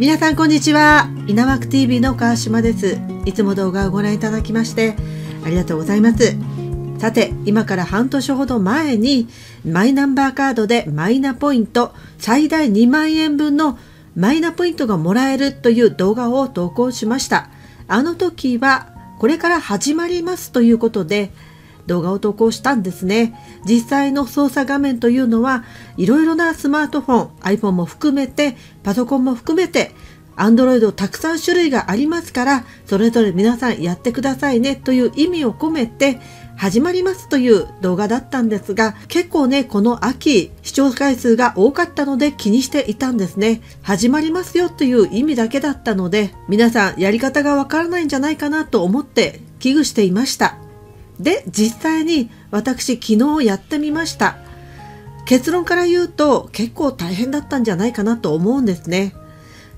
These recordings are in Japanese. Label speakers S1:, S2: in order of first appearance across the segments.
S1: 皆さんこんにちは稲枠 TV の川島ですいつも動画をご覧いただきましてありがとうございますさて今から半年ほど前にマイナンバーカードでマイナポイント最大2万円分のマイナポイントがもらえるという動画を投稿しましたあの時はこれから始まりますということで動画を投稿したんですね。実際の操作画面というのはいろいろなスマートフォン、iPhone も含めて、パソコンも含めて、Android たくさん種類がありますから、それぞれ皆さんやってくださいねという意味を込めて、始まりますという動画だったんですが、結構ね、この秋、視聴回数が多かったので気にしていたんですね。始まりますよという意味だけだったので、皆さんやり方がわからないんじゃないかなと思って危惧していました。で実際に私昨日やってみました結論から言うと結構大変だったんじゃないかなと思うんですね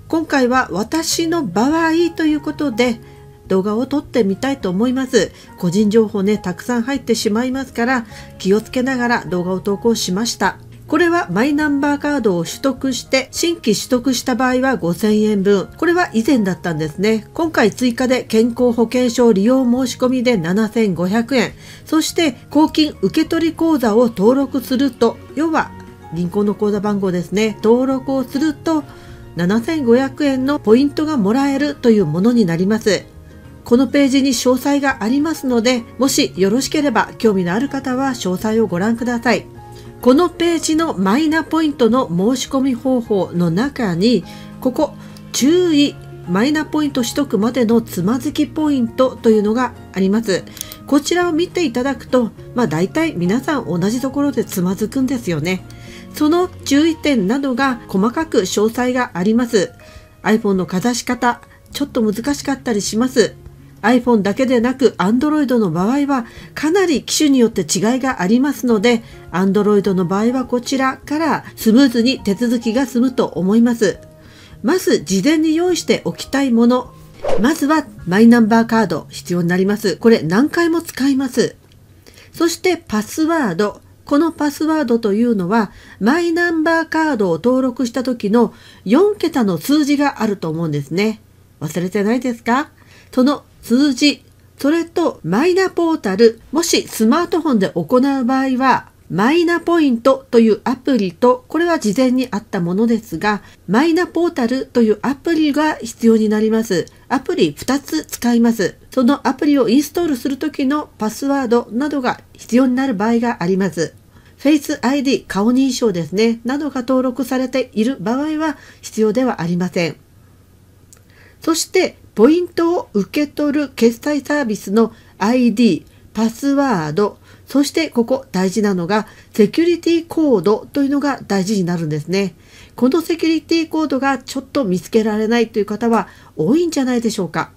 S1: 今回は私の場合ということで動画を撮ってみたいと思います個人情報ねたくさん入ってしまいますから気をつけながら動画を投稿しましたこれはマイナンバーカードを取得して新規取得した場合は5000円分これは以前だったんですね今回追加で健康保険証利用申し込みで7500円そして公金受取口座を登録すると要は銀行の口座番号ですね登録をすると7500円のポイントがもらえるというものになりますこのページに詳細がありますのでもしよろしければ興味のある方は詳細をご覧くださいこのページのマイナポイントの申し込み方法の中にここ注意マイナポイント取得までのつまずきポイントというのがあります。こちらを見ていただくと、まあ大体皆さん同じところでつまずくんですよね。その注意点などが細かく詳細があります。iPhone のかざし方、ちょっと難しかったりします。iPhone だけでなく Android の場合はかなり機種によって違いがありますので Android の場合はこちらからスムーズに手続きが済むと思いますまず事前に用意しておきたいものまずはマイナンバーカード必要になりますこれ何回も使いますそしてパスワードこのパスワードというのはマイナンバーカードを登録した時の4桁の数字があると思うんですね忘れてないですかその数字、それとマイナポータル、もしスマートフォンで行う場合は、マイナポイントというアプリと、これは事前にあったものですが、マイナポータルというアプリが必要になります。アプリ2つ使います。そのアプリをインストールするときのパスワードなどが必要になる場合があります。フェイス ID、顔認証ですね、などが登録されている場合は必要ではありません。そして、ポイントを受け取る決済サービスの ID、パスワード、そしてここ大事なのがセキュリティコードというのが大事になるんですね。このセキュリティコードがちょっと見つけられないという方は多いんじゃないでしょうか。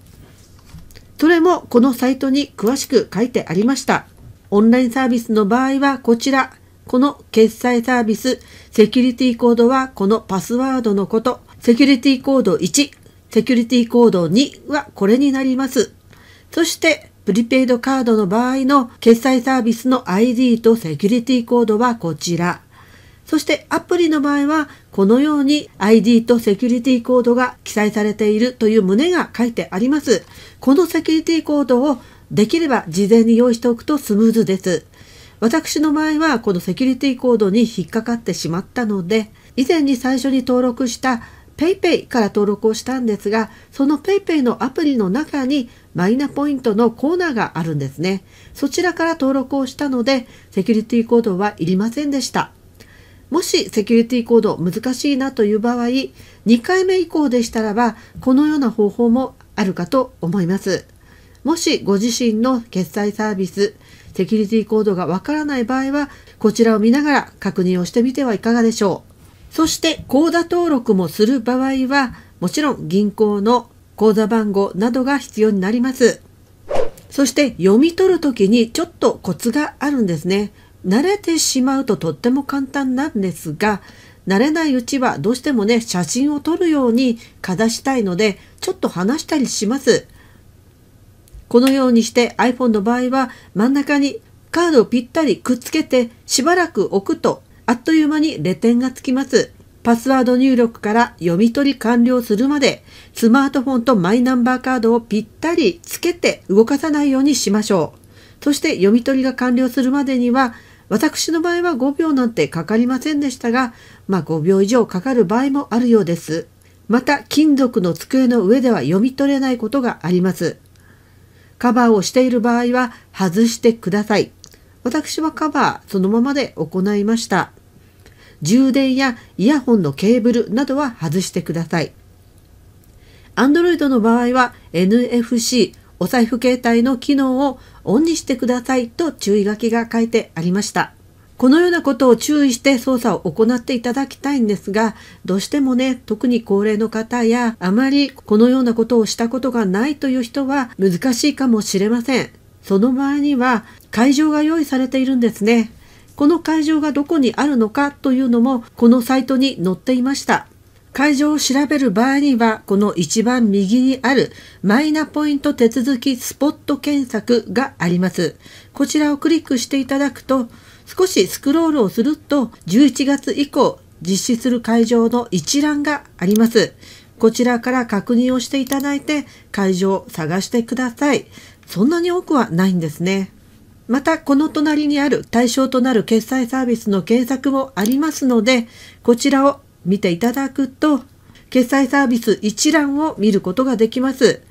S1: それもこのサイトに詳しく書いてありました。オンラインサービスの場合はこちら。この決済サービス、セキュリティコードはこのパスワードのこと。セキュリティコード1、セキュリティコード2はこれになります。そして、プリペイドカードの場合の決済サービスの ID とセキュリティコードはこちら。そしてアプリの場合はこのように ID とセキュリティコードが記載されているという旨が書いてあります。このセキュリティコードをできれば事前に用意しておくとスムーズです。私の場合はこのセキュリティコードに引っかかってしまったので、以前に最初に登録した PayPay から登録をしたんですが、その PayPay のアプリの中にマイナポイントのコーナーがあるんですね。そちらから登録をしたので、セキュリティコードはいりませんでした。もしセキュリティコード難しいなという場合、2回目以降でしたらば、このような方法もあるかと思います。もしご自身の決済サービス、セキュリティコードがわからない場合は、こちらを見ながら確認をしてみてはいかがでしょう。そして口座登録もする場合はもちろん銀行の口座番号などが必要になります。そして読み取る時にちょっとコツがあるんですね。慣れてしまうととっても簡単なんですが慣れないうちはどうしてもね写真を撮るようにかざしたいのでちょっと離したりします。このようにして iPhone の場合は真ん中にカードをぴったりくっつけてしばらく置くとあっという間にレ点がつきます。パスワード入力から読み取り完了するまで、スマートフォンとマイナンバーカードをぴったりつけて動かさないようにしましょう。そして読み取りが完了するまでには、私の場合は5秒なんてかかりませんでしたが、まあ、5秒以上かかる場合もあるようです。また、金属の机の上では読み取れないことがあります。カバーをしている場合は外してください。私はカバーそのままで行いました。充電やイヤホンのケーブルなどは外してください。Android の場合は NFC お財布携帯の機能をオンにしてくださいと注意書きが書いてありました。このようなことを注意して操作を行っていただきたいんですが、どうしてもね、特に高齢の方や、あまりこのようなことをしたことがないという人は難しいかもしれません。その場合には、会場が用意されているんですね。この会場がどこにあるのかというのもこのサイトに載っていました。会場を調べる場合には、この一番右にあるマイナポイント手続きスポット検索があります。こちらをクリックしていただくと、少しスクロールをすると、11月以降実施する会場の一覧があります。こちらから確認をしていただいて、会場を探してください。そんなに多くはないんですね。またこの隣にある対象となる決済サービスの検索もありますのでこちらを見ていただくと決済サービス一覧を見ることができます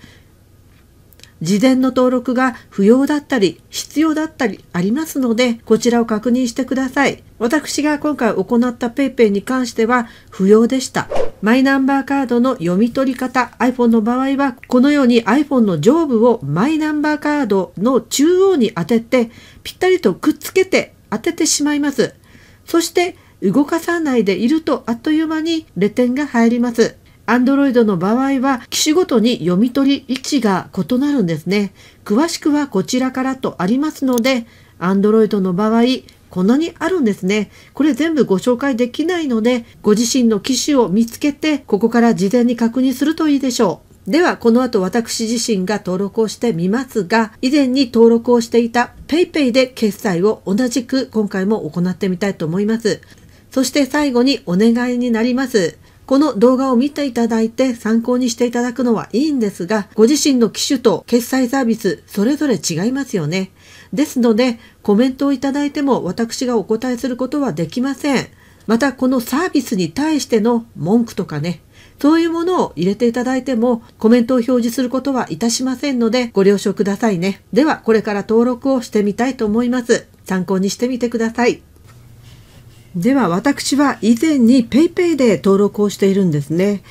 S1: 事前の登録が不要だったり必要だったりありますのでこちらを確認してください私が今回行った PayPay に関しては不要でしたマイナンバーカードの読み取り方 iPhone の場合はこのように iPhone の上部をマイナンバーカードの中央に当ててぴったりとくっつけて当ててしまいますそして動かさないでいるとあっという間にレ点が入ります Android の場合は機種ごとに読み取り位置が異なるんですね。詳しくはこちらからとありますので、Android の場合、こんなにあるんですね。これ全部ご紹介できないので、ご自身の機種を見つけて、ここから事前に確認するといいでしょう。では、この後私自身が登録をしてみますが、以前に登録をしていた PayPay で決済を同じく今回も行ってみたいと思います。そして最後にお願いになります。この動画を見ていただいて参考にしていただくのはいいんですが、ご自身の機種と決済サービス、それぞれ違いますよね。ですので、コメントをいただいても私がお答えすることはできません。また、このサービスに対しての文句とかね、そういうものを入れていただいてもコメントを表示することはいたしませんのでご了承くださいね。ではこれから登録をしてみたいと思います。参考にしてみてください。では私は以前に PayPay で登録をしているんですね。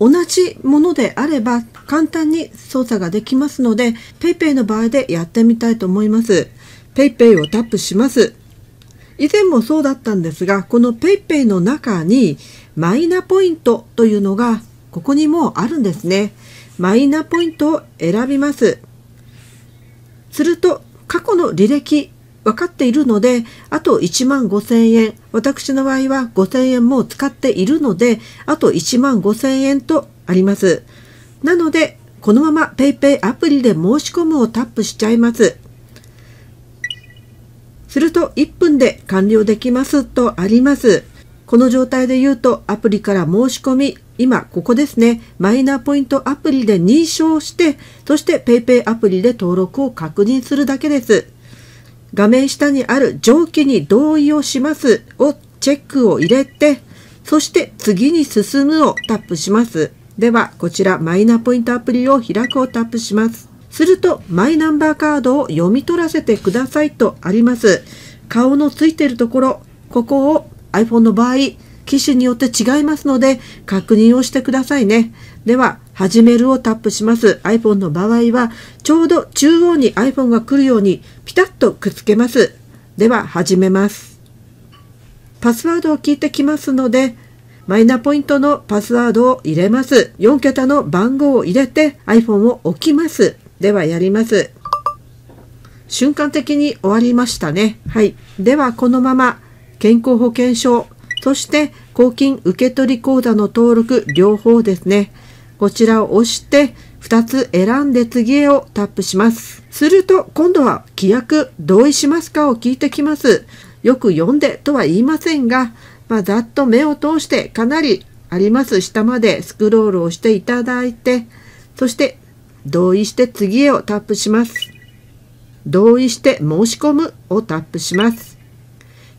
S1: 同じものであれば簡単に操作ができますので PayPay の場合でやってみたいと思います。PayPay をタップします。以前もそうだったんですがこの PayPay の中にマイナポイントというのがここにもあるんですね。マイナポイントを選びます。すると過去の履歴分かっているので、あと1万5千円、私の場合は5千円も使っているので、あと1万5千円とあります。なので、このまま PayPay アプリで申し込むをタップしちゃいます。すると1分で完了できますとあります。この状態で言うとアプリから申し込み、今ここですね、マイナポイントアプリで認証して、そして PayPay アプリで登録を確認するだけです。画面下にある上記に同意をしますをチェックを入れて、そして次に進むをタップします。では、こちらマイナポイントアプリを開くをタップします。すると、マイナンバーカードを読み取らせてくださいとあります。顔のついているところ、ここを iPhone の場合、機種によって違いますので、確認をしてくださいね。では、始めるをタップします iPhone の場合は、ちょうど中央に iPhone が来るようにピタッとくっつけます。では、始めます。パスワードを聞いてきますので、マイナポイントのパスワードを入れます。4桁の番号を入れて iPhone を置きます。ではやります。瞬間的に終わりましたね。はい。ではこのまま健康保険証、そして公金受取口座の登録両方ですね。こちらを押して2つ選んで次へをタップします。すると今度は規約同意しますかを聞いてきます。よく読んでとは言いませんが、まあ、ざっと目を通してかなりあります下までスクロールをしていただいて、そして同意して次へをタップします。同意して申し込むをタップします。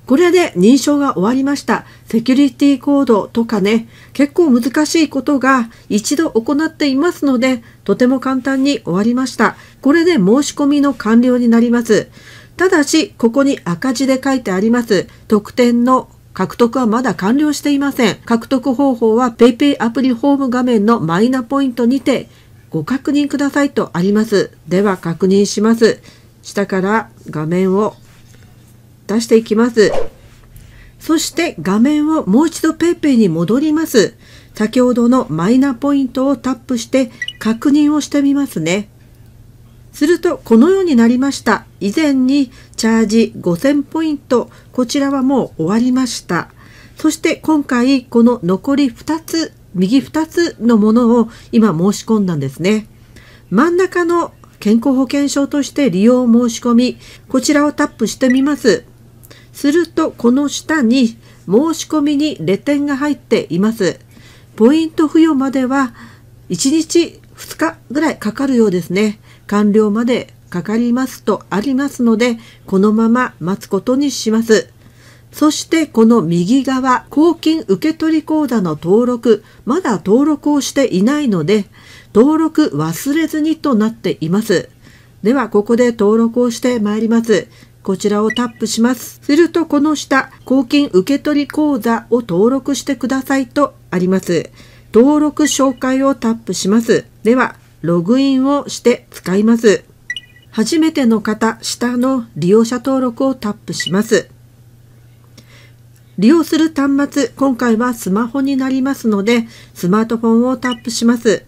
S1: これで認証が終わりました。セキュリティコードとかね、結構難しいことが一度行っていますので、とても簡単に終わりました。これで申し込みの完了になります。ただし、ここに赤字で書いてあります。特典の獲得はまだ完了していません。獲得方法は PayPay アプリホーム画面のマイナポイントにてご確認くださいとあります。では確認します。下から画面を出していきます。そして画面をもう一度 PayPay に戻ります。先ほどのマイナポイントをタップして確認をしてみますね。するとこのようになりました。以前にチャージ5000ポイント、こちらはもう終わりました。そして今回この残り2つ、右2つのものを今申し込んだんですね。真ん中の健康保険証として利用申し込み、こちらをタップしてみます。するとこの下に申し込みにレ点が入っています。ポイント付与までは1日2日ぐらいかかるようですね。完了までかかりますとありますので、このまま待つことにします。そしてこの右側、公金受取口座の登録、まだ登録をしていないので、登録忘れずにとなっています。では、ここで登録をしてまいります。こちらをタップします。するとこの下、公金受取口座を登録してくださいとあります。登録紹介をタップします。では、ログインをして使います。初めての方、下の利用者登録をタップします。利用する端末、今回はスマホになりますので、スマートフォンをタップします。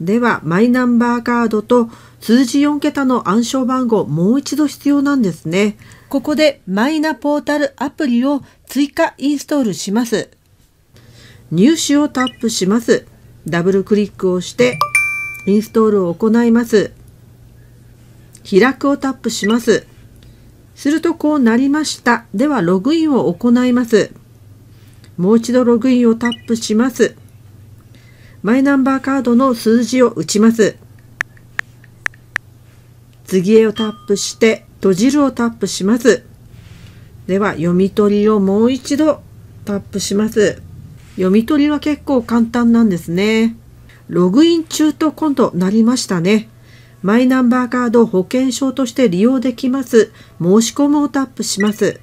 S1: では、マイナンバーカードと数字4桁の暗証番号もう一度必要なんですね。ここでマイナポータルアプリを追加インストールします。入手をタップします。ダブルクリックをしてインストールを行います。開くをタップします。するとこうなりました。ではログインを行います。もう一度ログインをタップします。マイナンバーカードの数字を打ちます。次へをタップして閉じるをタップします。では読み取りをもう一度タップします。読み取りは結構簡単なんですね。ログイン中と今度なりましたね。マイナンバーカード保険証として利用できます。申し込むをタップします。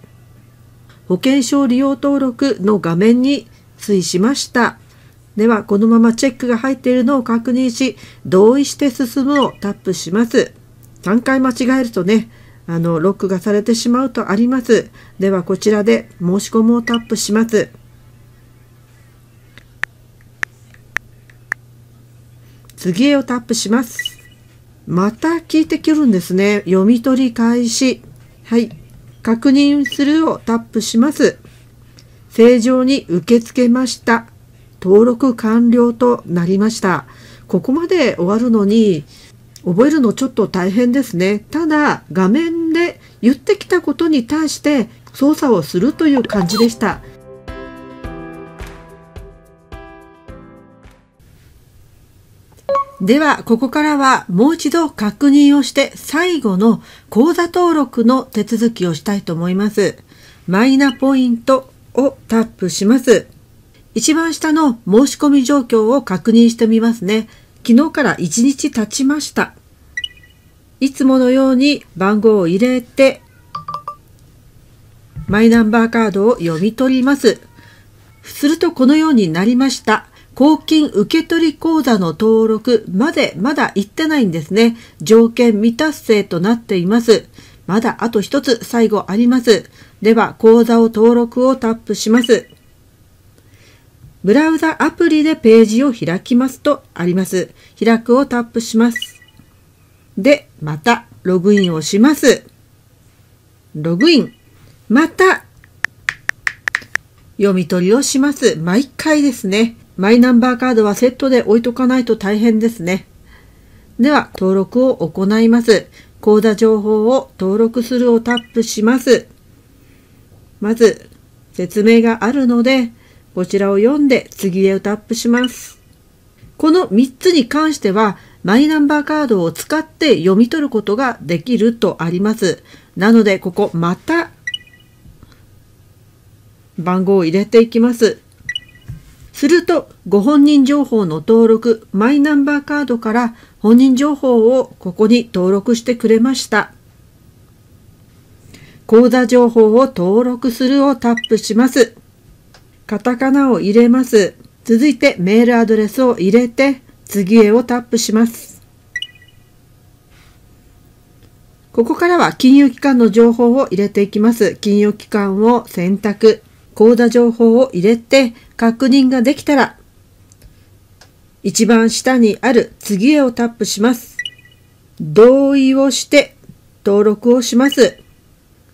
S1: 保険証利用登録の画面に追しました。では、このままチェックが入っているのを確認し、同意して進むをタップします。3回間違えるとねあのロックがされてしまうとありますではこちらで申し込みをタップします次へをタップしますまた聞いてくるんですね読み取り開始はい確認するをタップします正常に受け付けました登録完了となりましたここまで終わるのに覚えるのちょっと大変ですね。ただ、画面で言ってきたことに対して操作をするという感じでした。では、ここからはもう一度確認をして最後の口座登録の手続きをしたいと思います。マイナポイントをタップします。一番下の申し込み状況を確認してみますね。昨日から1日経ちました。いつものように番号を入れて、マイナンバーカードを読み取ります。するとこのようになりました。公金受取口座の登録までまだ行ってないんですね。条件未達成となっています。まだあと一つ最後あります。では、口座を登録をタップします。ブラウザアプリでページを開きますとあります。開くをタップします。で、またログインをします。ログイン。また読み取りをします。毎回ですね。マイナンバーカードはセットで置いとかないと大変ですね。では、登録を行います。口座情報を登録するをタップします。まず、説明があるので、こちらを読んで次へタップします。この3つに関しては、マイナンバーカードを使って読み取ることができるとあります。なので、ここまた番号を入れていきます。すると、ご本人情報の登録、マイナンバーカードから本人情報をここに登録してくれました。口座情報を登録するをタップします。カタカナを入れます。続いてメールアドレスを入れて、次へをタップします。ここからは金融機関の情報を入れていきます。金融機関を選択、口座情報を入れて、確認ができたら、一番下にある次へをタップします。同意をして登録をします。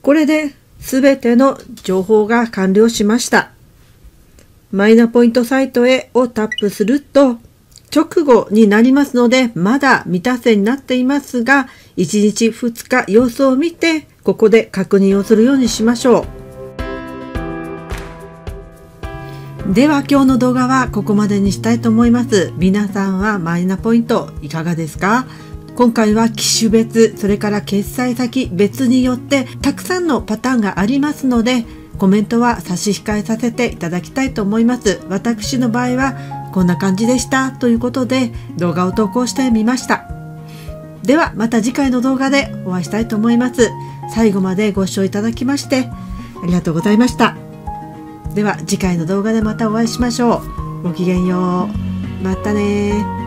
S1: これで全ての情報が完了しました。マイナポイントサイトへをタップすると、直後になりますので、まだ未達成になっていますが、1日2日様子を見て、ここで確認をするようにしましょう。では今日の動画はここまでにしたいと思います。皆さんはマイナポイントいかがですか今回は機種別、それから決済先別によってたくさんのパターンがありますので、コメントは差し控えさせていただきたいと思います私の場合はこんな感じでしたということで動画を投稿してみましたではまた次回の動画でお会いしたいと思います最後までご視聴いただきましてありがとうございましたでは次回の動画でまたお会いしましょうごきげんようまたね